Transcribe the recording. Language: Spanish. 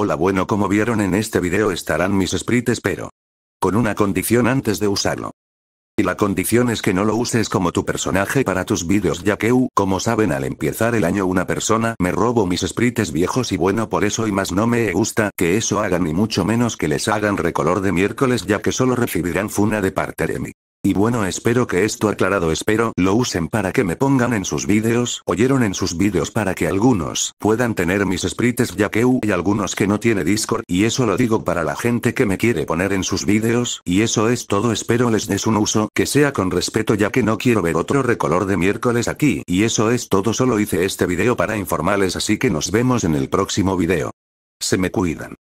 Hola bueno como vieron en este video estarán mis sprites pero. Con una condición antes de usarlo. Y la condición es que no lo uses como tu personaje para tus vídeos ya que, uh, como saben al empezar el año una persona me robo mis sprites viejos y bueno por eso y más no me gusta que eso hagan y mucho menos que les hagan recolor de miércoles ya que solo recibirán funa de parte de mí. Y bueno espero que esto aclarado espero lo usen para que me pongan en sus vídeos, oyeron en sus vídeos para que algunos puedan tener mis sprites ya que hay algunos que no tiene Discord y eso lo digo para la gente que me quiere poner en sus vídeos, y eso es todo espero les des un uso que sea con respeto ya que no quiero ver otro recolor de miércoles aquí y eso es todo solo hice este vídeo para informarles así que nos vemos en el próximo vídeo Se me cuidan.